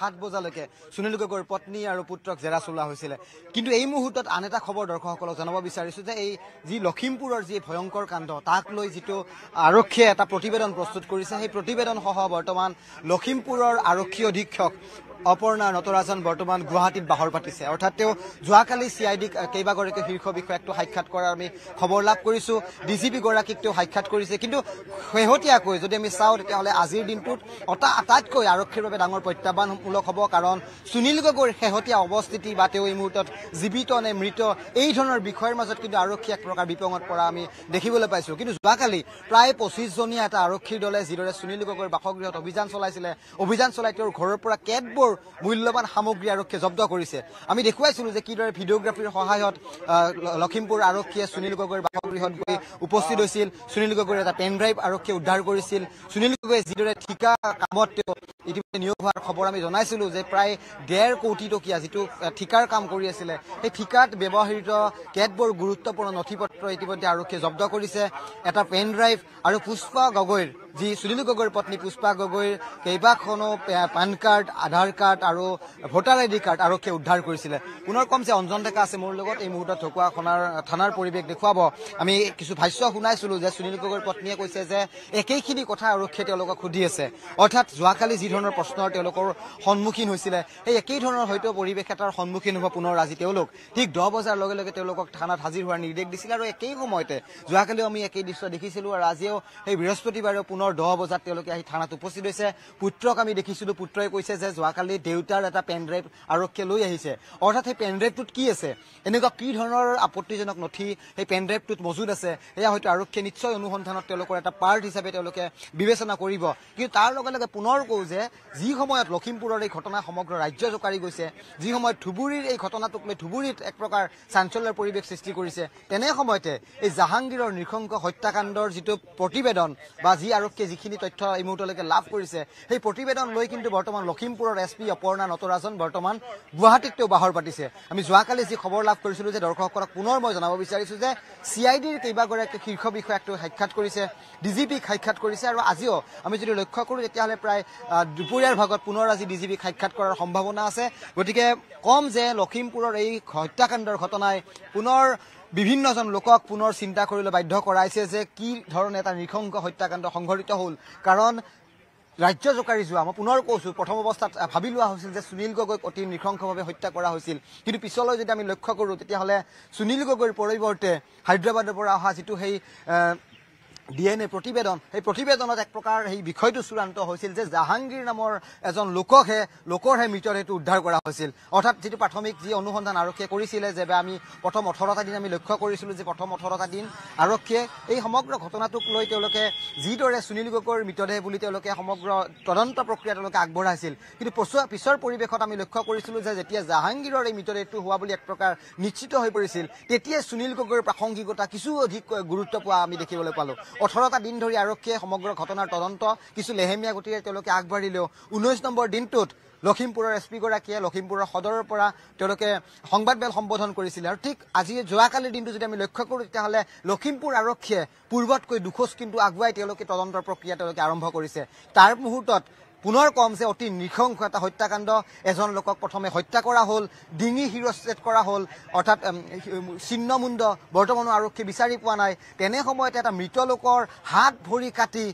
সাত বজালৈকে সুনীল গগৈৰ পত্নী আৰু পুত্ৰক জেৰা চলোৱা হৈছিলে কিন্তু এই মুহূৰ্তত আন এটা খবৰ দৰ্শকসকলক জনাব বিচাৰিছোঁ যে এই যি লখিমপুৰৰ যি ভয়ংকৰ কাণ্ড তাক লৈ যিটো আৰক্ষীয়ে এটা প্ৰতিবেদন প্ৰস্তুত কৰিছে সেই প্ৰতিবেদনসহ বৰ্তমান লখিমপুৰৰ আৰক্ষী অধীক্ষক অপৰ্ণা নটৰাজন বৰ্তমান গুৱাহাটীত বাহৰ পাতিছে অৰ্থাৎ তেওঁ যোৱাকালি চি আই ডিক কেইবাগৰাকী শীৰ্ষ বিষয়াকটো সাক্ষাৎ কৰাৰ আমি খবৰ লাভ কৰিছোঁ ডি জি পিগৰাকীক তেওঁ সাক্ষাৎ কৰিছে কিন্তু শেহতীয়াকৈ যদি আমি চাওঁ তেতিয়াহ'লে আজিৰ দিনটোত অতা আটাইতকৈ আৰক্ষীৰ বাবে ডাঙৰ প্ৰত্যাহ্বানমূলক হ'ব কাৰণ সুনীল গগৈৰ শেহতীয়া অৱস্থিতি বা তেওঁ এই মুহূৰ্তত জীৱিত নে মৃত এই ধৰণৰ বিষয়ৰ মাজত কিন্তু আৰক্ষী এক প্ৰকাৰ বিপঙত পৰা আমি দেখিবলৈ পাইছোঁ কিন্তু যোৱাকালি প্ৰায় পঁচিছজনীয়া এটা আৰক্ষীৰ দলে যিদৰে সুনীল গগৈৰ বাসগৃহত অভিযান চলাইছিলে অভিযান চলাই তেওঁৰ ঘৰৰ পৰা কেতবোৰ লাখৰ মূল্যবান সামগ্ৰী আৰক্ষীয়ে জব্দ কৰিছে আমি দেখুৱাইছিলোঁ যে কিদৰে ভিডিঅ'গ্ৰাফীৰ সহায়ত লখিমপুৰ আৰক্ষীয়ে সুনীল গগৈৰ বাসগৃহত গৈ গগৈ উপস্থিত হৈছিল সুনীল গগৈৰ এটা পেন ড্ৰাইভ আৰক্ষীয়ে উদ্ধাৰ কৰিছিল সুনীল গগৈ যিদৰে ঠিকা কামত তেওঁ ইতিমধ্যে নিয়োগ হোৱাৰ খবৰ আমি জনাইছিলোঁ যে প্ৰায় ডেৰ কোটি টকীয়া যিটো ঠিকাৰ কাম কৰি আছিলে সেই ঠিকাত ব্যৱহৃত কেতবোৰ গুৰুত্বপূৰ্ণ নথি পত্ৰ ইতিমধ্যে আৰক্ষীয়ে জব্দ কৰিছে এটা পেন ড্ৰাইভ আৰু পুষ্পা গগৈৰ যি সুনীল গগৈৰ পত্নী পুষ্পা গগৈৰ কেইবাখনো পান কাৰ্ড আধাৰ কাৰ্ড আৰু ভোটাৰ আই ডি কাৰ্ড আৰক্ষীয়ে উদ্ধাৰ কৰিছিলে পুনৰ কম যে অঞ্জন ডেকা আছে মোৰ লগত এই মুহূৰ্তত ঢকুৱাখনাৰ থানাৰ পৰিৱেশ দেখুৱাব আমি কিছু ভাষ্য শুনাইছিলোঁ যে সুনীল গগৈৰ পত্নীয়ে কৈছে যে একেখিনি কথা আৰক্ষীয়ে তেওঁলোকক সুধি আছে অৰ্থাৎ যোৱাকালি যি ধৰণৰ প্ৰশ্নৰ তেওঁলোকৰ সন্মুখীন হৈছিলে সেই একেই ধৰণৰ হয়তো পৰিৱেশ এটাৰ সন্মুখীন হ'ব পুনৰ আজি তেওঁলোক ঠিক দহ বজাৰ লগে লগে তেওঁলোকক থানাত হাজিৰ হোৱাৰ নিৰ্দেশ দিছিলে আৰু একেই সময়তে যোৱাকালিও আমি একেই দৃশ্য দেখিছিলোঁ আৰু আজিও সেই বৃহস্পতিবাৰেও পুনৰ দহ বজাত তেওঁলোকে আহি থানাত উপস্থিত হৈছে পুত্ৰক আমি দেখিছিলোঁ পুত্ৰই কৈছে যে যোৱাকালি দেউতাৰ এটা পেন ড্ৰাইভ আৰক্ষীয়ে লৈ আহিছে অৰ্থাৎ সেই পেন ড্ৰাইভটোত কি আছে এনেকুৱা কি ধৰণৰ আপত্তিজনক নথি সেই পেন ড্ৰাইভটোত মজুত আছে আছে সেয়া হয়তো আৰক্ষীয়ে নিশ্চয় অনুসন্ধানত তেওঁলোকৰ এটা পাৰ্ট হিচাপে তেওঁলোকে বিবেচনা কৰিব কিন্তু তাৰ লগে লগে পুনৰ কওঁ যে যি সময়ত লখিমপুৰৰ এই ঘটনা সমগ্ৰ ৰাজ্য জোকাৰি গৈছে যি সময়ত ধুবুৰীৰ এই ঘটনাটোক লৈ ধুবুৰীত এক প্ৰকাৰ চাঞ্চল্যৰ পৰিৱেশ সৃষ্টি কৰিছে তেনে সময়তে এই জাহাংগীৰৰ নৃশংস হত্যাকাণ্ডৰ যিটো প্ৰতিবেদন বা যি আৰক্ষীয়ে যিখিনি তথ্য এই মুহূৰ্তলৈকে লাভ কৰিছে সেই প্ৰতিবেদন লৈ কিন্তু বৰ্তমান লখিমপুৰৰ এছ পি অপৰ্ণা নটৰাজন বৰ্তমান গুৱাহাটীত তেওঁ বাহৰ পাতিছে আমি যোৱাকালি যি খবৰ লাভ কৰিছিলোঁ যে দৰ্শকসকলক পুনৰ মই জনাব বিচাৰিছোঁ যে চি আই ডিৰ কেইবা কেইবাগৰাকী শীৰ্ষ বিষয়াকটো সাক্ষাৎ কৰিছে ডি জি পিক সাক্ষাৎ কৰিছে আৰু আজিও আমি যদি লক্ষ্য কৰোঁ তেতিয়াহ'লে প্ৰায় দুপৰীয়াৰ ভাগত পুনৰ আজি ডি জি পিক সাক্ষাৎ কৰাৰ সম্ভাৱনা আছে গতিকে কম যে লখিমপুৰৰ এই হত্যাকাণ্ডৰ ঘটনাই পুনৰ বিভিন্নজন লোকক পুনৰ চিন্তা কৰিবলৈ বাধ্য কৰাইছে যে কি ধৰণে এটা নৃশংস হত্যাকাণ্ড সংঘটিত হ'ল কাৰণ ৰাজ্য জোকাৰি যোৱা মই পুনৰ কৈছোঁ প্ৰথম অৱস্থাত ভাবি লোৱা হৈছিল যে সুনীল গগৈক অতি নৃশংসভাৱে হত্যা কৰা হৈছিল কিন্তু পিছলৈ যদি আমি লক্ষ্য কৰোঁ তেতিয়াহ'লে সুনীল গগৈৰ পৰিৱৰ্তে হায়দৰাবাদৰ পৰা অহা যিটো সেই ডি এন এ প্ৰতিবেদন সেই প্ৰতিবেদনত এক প্ৰকাৰ সেই বিষয়টো চূড়ান্ত হৈছিল যে জাহাংগীৰ নামৰ এজন লোককহে লোকৰহে মৃতদেহটো উদ্ধাৰ কৰা হৈছিল অৰ্থাৎ যিটো প্ৰাথমিক যি অনুসন্ধান আৰক্ষীয়ে কৰিছিলে যে আমি প্ৰথম ওঠৰটা দিন আমি লক্ষ্য কৰিছিলোঁ যে প্ৰথম ওঠৰটা দিন আৰক্ষীয়ে এই সমগ্ৰ ঘটনাটোক লৈ তেওঁলোকে যিদৰে সুনীল গগৈৰ মৃতদেহ বুলি তেওঁলোকে সমগ্ৰ তদন্ত প্ৰক্ৰিয়া তেওঁলোকে আগবঢ়াইছিল কিন্তু পচোৱা পিছৰ পৰিৱেশত আমি লক্ষ্য কৰিছিলোঁ যে যেতিয়া জাহাংগীৰৰ এই মৃতদেহটো হোৱা বুলি এক প্ৰকাৰ নিশ্চিত হৈ পৰিছিল তেতিয়াই সুনীল গগৈৰ প্ৰাসংগিকতা কিছু অধিক গুৰুত্ব পোৱা আমি দেখিবলৈ পালোঁ ওঠৰটা দিন ধৰি আৰক্ষীয়ে সমগ্ৰ ঘটনাৰ তদন্ত কিছু লেহেমীয়া গতিৰে তেওঁলোকে আগবাঢ়িলেও ঊনৈছ নম্বৰ দিনটোত লখিমপুৰৰ এছ পিগৰাকীয়ে লখিমপুৰৰ সদৰৰ পৰা তেওঁলোকে সংবাদমেল সম্বোধন কৰিছিলে আৰু ঠিক আজি যোৱাকালিৰ দিনটো যদি আমি লক্ষ্য কৰোঁ তেতিয়াহ'লে লখিমপুৰ আৰক্ষীয়ে পূৰ্বতকৈ দুখোজ কিন্তু আগুৱাই তেওঁলোকে তদন্তৰ প্ৰক্ৰিয়া তেওঁলোকে আৰম্ভ কৰিছে তাৰ মুহূৰ্তত পুনৰ ক'ম যে অতি নিশংস এটা হত্যাকাণ্ড এজন লোকক প্ৰথমে হত্যা কৰা হ'ল ডিঙি শিৰচ্ছেদ কৰা হ'ল অৰ্থাৎ চিহ্নমুণ্ড বৰ্তমানো আৰক্ষী বিচাৰি পোৱা নাই তেনে সময়তে এটা মৃত লোকৰ হাত ভৰি কাটি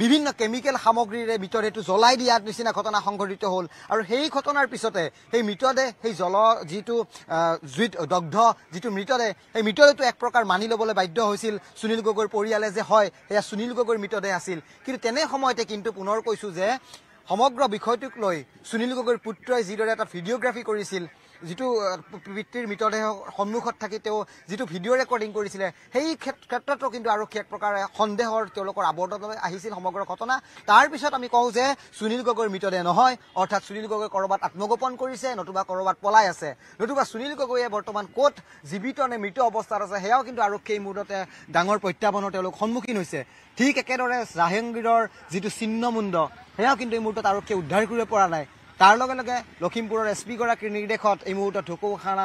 বিভিন্ন কেমিকেল সামগ্ৰীৰে মৃতদেহটো জ্বলাই দিয়াৰ নিচিনা ঘটনা সংঘটিত হ'ল আৰু সেই ঘটনাৰ পিছতে সেই মৃতদেহ সেই জল যিটো জুইত দগ্ধ যিটো মৃতদেহ সেই মৃতদেহটো এক প্ৰকাৰ মানি ল'বলৈ বাধ্য হৈছিল সুনীল গগৈৰ পৰিয়ালে যে হয় সেয়া সুনীল গগৈৰ মৃতদেহ আছিল কিন্তু তেনে সময়তে কিন্তু পুনৰ কৈছোঁ যে সমগ্ৰ বিষয়টোক লৈ সুনীল গগৈৰ পুত্ৰই যিদৰে এটা ভিডিঅ'গ্ৰাফী কৰিছিল যিটো পিতৃৰ মৃতদেহৰ সন্মুখত থাকি তেওঁ যিটো ভিডিঅ' ৰেকৰ্ডিং কৰিছিলে সেই ক্ষেত্ৰতো কিন্তু আৰক্ষীয়ে এক প্ৰকাৰে সন্দেহৰ তেওঁলোকৰ আৱৰ্তলৈ আহিছিল সমগ্ৰ ঘটনা তাৰপিছত আমি কওঁ যে সুনীল গগৈৰ মৃতদেহ নহয় অৰ্থাৎ সুনীল গগৈ ক'ৰবাত আত্মগোপন কৰিছে নতুবা ক'ৰবাত পলাই আছে নতুবা সুনীল গগৈয়ে বৰ্তমান ক'ত জীৱিত নে মৃত অৱস্থাত আছে সেয়াও কিন্তু আৰক্ষীয়ে এই মুহূৰ্ততে ডাঙৰ প্ৰত্যাহ্বানৰ তেওঁলোক সন্মুখীন হৈছে ঠিক একেদৰে জাহেংগীৰৰ যিটো চিহ্নমুণ্ড সেয়াও কিন্তু এই মুহূৰ্তত আৰক্ষীয়ে উদ্ধাৰ কৰিব পৰা নাই তাৰ লগে লগে লখিমপুৰৰ এছ পি গৰাকীৰ নিৰ্দেশত এই মুহূৰ্তত ঢকুখানা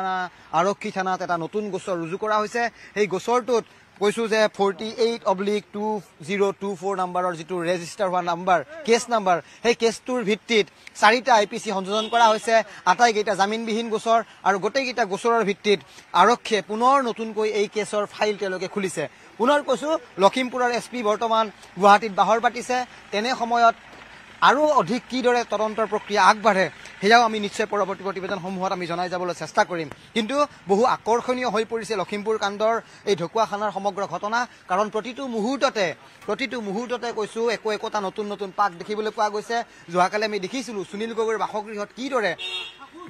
আৰক্ষী থানাত এটা নতুন গোচৰ ৰুজু কৰা হৈছে সেই গোচৰটোত কৈছো যে forty eight oblique two zero' two four নাম্বাৰৰ যিটো ৰেজিষ্টাৰ হোৱা নাম্বাৰ কেছ নাম্বাৰ সেই কেছটোৰ ভিত্তিত চাৰিটা আই পি চি সংযোজন কৰা হৈছে আটাইকেইটা জামিনবিহীন গোচৰ আৰু গোটেইকেইটা গোচৰৰ ভিত্তিত আৰক্ষীয়ে পুনৰ নতুনকৈ এই কেছৰ ফাইল তেওঁলোকে খুলিছে পুনৰ কৈছোঁ লখিমপুৰৰ এছ পি বৰ্তমান গুৱাহাটীত বাহৰ পাতিছে তেনে সময়ত আৰু অধিক কিদৰে তদন্তৰ প্ৰক্ৰিয়া আগবাঢ়ে সেয়াও আমি নিশ্চয় পৰৱৰ্তী প্ৰতিবেদনসমূহত আমি জনাই যাবলৈ চেষ্টা কৰিম কিন্তু বহু আকৰ্ষণীয় হৈ পৰিছে লখিমপুৰ কাণ্ডৰ এই ঢকুৱাখানাৰ সমগ্ৰ ঘটনা কাৰণ প্ৰতিটো মুহূৰ্ততে প্ৰতিটো মুহূৰ্ততে কৈছোঁ একো একোটা নতুন নতুন পাক দেখিবলৈ পোৱা গৈছে যোৱাকালি আমি দেখিছিলোঁ সুনীল গগৈৰ বাসগৃহত কিদৰে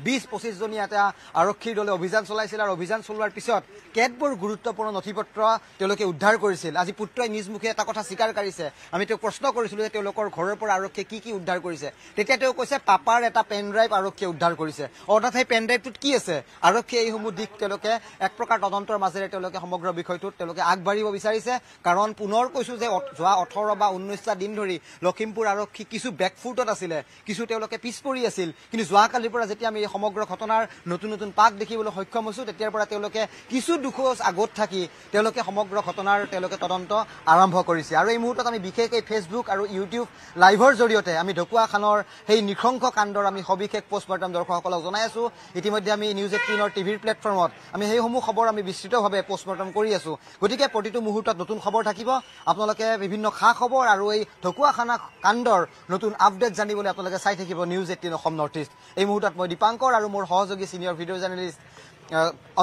বিশ পঁচিছজনী এটা আৰক্ষীৰ দলে অভিযান চলাইছিল আৰু অভিযান চলোৱাৰ পিছত কেতবোৰ গুৰুত্বপূৰ্ণ নথি পত্ৰ তেওঁলোকে উদ্ধাৰ কৰিছিল আজি পুত্ৰই নিজ মুখে এটা কথা স্বীকাৰ কাঢ়িছে আমি তেওঁক প্ৰশ্ন কৰিছিলোঁ যে তেওঁলোকৰ ঘৰৰ পৰা আৰক্ষীয়ে কি কি উদ্ধাৰ কৰিছে তেতিয়া তেওঁ কৈছে পাপাৰ এটা পেন ড্ৰাইভ আৰক্ষীয়ে উদ্ধাৰ কৰিছে অৰ্থাৎ সেই পেন ড্ৰাইভটোত কি আছে আৰক্ষীয়ে এইসমূহ দিশ তেওঁলোকে এক প্ৰকাৰ তদন্তৰ মাজেৰে তেওঁলোকে সমগ্ৰ বিষয়টোত তেওঁলোকে আগবাঢ়িব বিচাৰিছে কাৰণ পুনৰ কৈছোঁ যে যোৱা ওঠৰ বা ঊনৈছটা দিন ধৰি লখিমপুৰ আৰক্ষী কিছু বেকফুটত আছিলে কিছু তেওঁলোকে পিছ পৰি আছিল কিন্তু যোৱাকালিৰ পৰা যেতিয়া আমি সমগ্ৰ ঘটনাৰ নতুন নতুন পাক দেখিবলৈ সক্ষম হৈছো তেতিয়াৰ পৰা তেওঁলোকে কিছু দুখোজ আগত থাকি তেওঁলোকে সমগ্ৰ ঘটনাৰ তেওঁলোকে তদন্ত আৰম্ভ কৰিছে আৰু এই মুহূৰ্তত আমি বিশেষ এই ফেসবুক আৰু ইউটিউব লাইভৰ জৰিয়তে আমি ঢকুৱাখানৰ সেই নৃশংস কাণ্ডৰ আমি সবিশেষ পোষ্টমৰ্টম দৰ্শকসকলক জনাই আছো ইতিমধ্যে আমি নিউজ এইটিনৰ টিভিৰ প্লেটফৰ্মত আমি সেইসমূহ খবৰ আমি বিস্তৃতভাৱে পোষ্টমৰ্টম কৰি আছো গতিকে প্ৰতিটো মুহূৰ্তত নতুন খবৰ থাকিব আপোনালোকে বিভিন্ন খা খবৰ আৰু এই ঢকুৱাখানা কাণ্ডৰ নতুন আপডেট জানিবলৈ আপোনালোকে চাই থাকিব news eighteen Assam north east এই মুহূৰ্তত মই দীপাং শংকৰ আৰু মোৰ সহযোগী ছিনিয়ৰ ভিডিঅ' জাৰ্নেলিষ্ট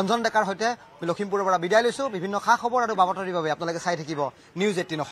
অঞ্জন ডেকাৰ সৈতে লখিমপুৰৰ পৰা বিদায় লৈছোঁ বিভিন্ন খা খবৰ আৰু বাবতৰিৰ বাবে আপোনালোকে চাই থাকিব নিউজ এইটিনত